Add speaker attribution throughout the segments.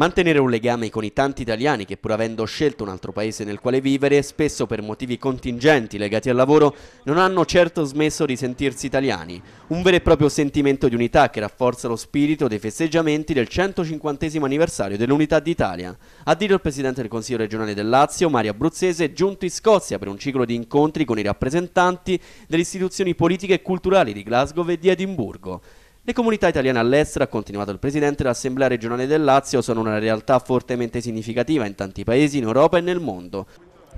Speaker 1: Mantenere un legame con i tanti italiani che pur avendo scelto un altro paese nel quale vivere, spesso per motivi contingenti legati al lavoro, non hanno certo smesso di sentirsi italiani. Un vero e proprio sentimento di unità che rafforza lo spirito dei festeggiamenti del 150 anniversario dell'Unità d'Italia. A dirlo il Presidente del Consiglio regionale del Lazio, Mario Abruzzese, è giunto in Scozia per un ciclo di incontri con i rappresentanti delle istituzioni politiche e culturali di Glasgow e di Edimburgo. Le comunità italiane all'estero, ha continuato il Presidente, l'Assemblea regionale del Lazio sono una realtà fortemente significativa in tanti paesi, in Europa e nel mondo.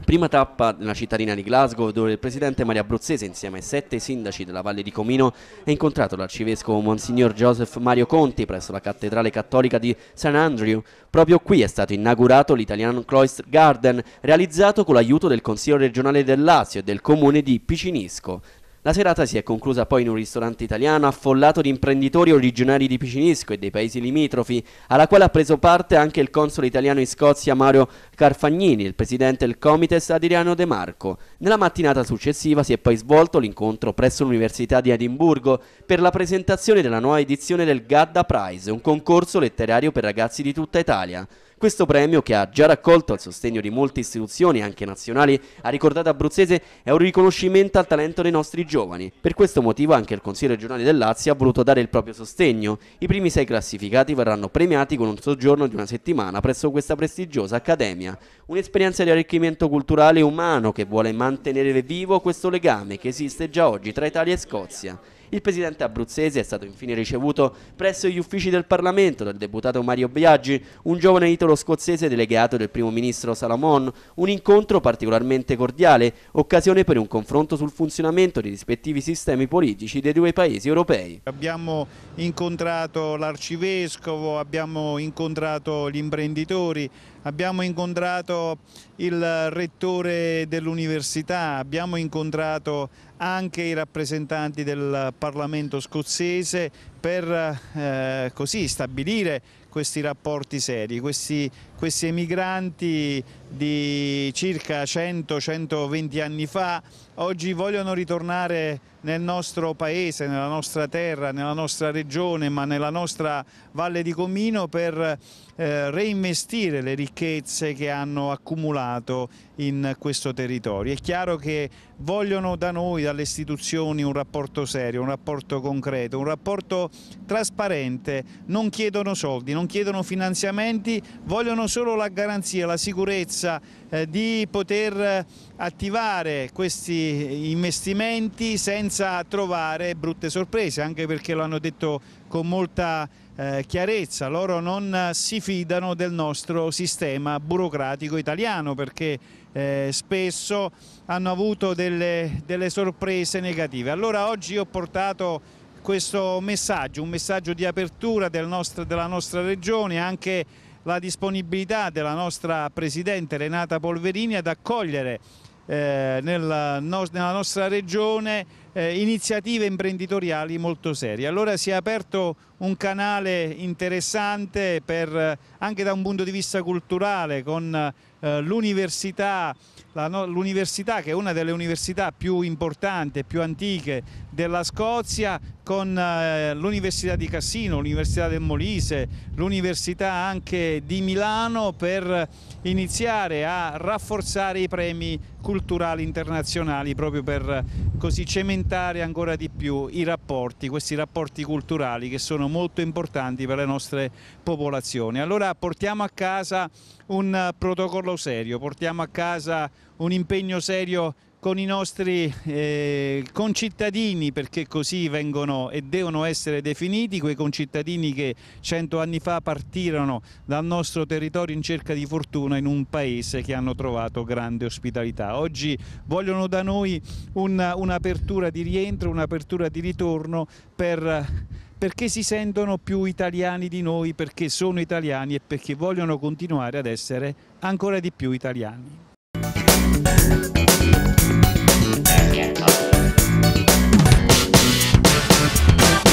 Speaker 1: Prima tappa nella cittadina di Glasgow dove il presidente Maria Abruzzese insieme ai sette sindaci della Valle di Comino ha incontrato l'arcivescovo Monsignor Joseph Mario Conti presso la cattedrale cattolica di St. Andrew. Proprio qui è stato inaugurato l'Italian Cloister Garden realizzato con l'aiuto del Consiglio regionale del Lazio e del comune di Picinisco. La serata si è conclusa poi in un ristorante italiano affollato di imprenditori originari di Picinisco e dei paesi limitrofi, alla quale ha preso parte anche il console italiano in Scozia Mario Carfagnini e il presidente del Comites Adriano De Marco. Nella mattinata successiva si è poi svolto l'incontro presso l'Università di Edimburgo per la presentazione della nuova edizione del Gadda Prize, un concorso letterario per ragazzi di tutta Italia. Questo premio, che ha già raccolto il sostegno di molte istituzioni, anche nazionali, ha ricordato Abruzzese, è un riconoscimento al talento dei nostri giovani. Per questo motivo anche il Consiglio regionale del Lazio ha voluto dare il proprio sostegno. I primi sei classificati verranno premiati con un soggiorno di una settimana presso questa prestigiosa accademia. Un'esperienza di arricchimento culturale e umano che vuole mantenere vivo questo legame che esiste già oggi tra Italia e Scozia. Il presidente abruzzese è stato infine ricevuto presso gli uffici del Parlamento dal deputato Mario Biaggi, un giovane italo-scozzese delegato del primo ministro Salomon, un incontro particolarmente cordiale, occasione per un confronto sul funzionamento dei rispettivi sistemi politici dei due paesi europei.
Speaker 2: Abbiamo incontrato l'arcivescovo, abbiamo incontrato gli imprenditori, abbiamo incontrato il rettore dell'università, abbiamo incontrato anche i rappresentanti del Parlamento scozzese per eh, così stabilire questi rapporti seri, questi, questi emigranti di circa 100-120 anni fa oggi vogliono ritornare nel nostro paese, nella nostra terra, nella nostra regione, ma nella nostra Valle di Comino per eh, reinvestire le ricchezze che hanno accumulato in questo territorio. È chiaro che vogliono da noi, dalle istituzioni, un rapporto serio, un rapporto concreto, un rapporto trasparente, non chiedono soldi, non non chiedono finanziamenti, vogliono solo la garanzia, la sicurezza eh, di poter eh, attivare questi investimenti senza trovare brutte sorprese, anche perché lo hanno detto con molta eh, chiarezza, loro non eh, si fidano del nostro sistema burocratico italiano perché eh, spesso hanno avuto delle, delle sorprese negative. Allora oggi ho portato questo messaggio, un messaggio di apertura del nostro, della nostra regione, anche la disponibilità della nostra Presidente Renata Polverini ad accogliere eh, nella, no, nella nostra regione eh, iniziative imprenditoriali molto serie. Allora si è aperto un canale interessante per, eh, anche da un punto di vista culturale con eh, l'università, l'università che è una delle università più importanti, e più antiche della Scozia, con eh, l'Università di Cassino, l'Università del Molise, l'Università anche di Milano per iniziare a rafforzare i premi culturali internazionali proprio per così cementare alimentare ancora di più i rapporti, questi rapporti culturali che sono molto importanti per le nostre popolazioni. Allora portiamo a casa un eh, protocollo serio, portiamo a casa un impegno serio con i nostri eh, concittadini, perché così vengono e devono essere definiti, quei concittadini che cento anni fa partirono dal nostro territorio in cerca di fortuna in un paese che hanno trovato grande ospitalità. Oggi vogliono da noi un'apertura un di rientro, un'apertura di ritorno per perché si sentono più italiani di noi, perché sono italiani e perché vogliono continuare ad essere ancora di più italiani. Thank
Speaker 1: you.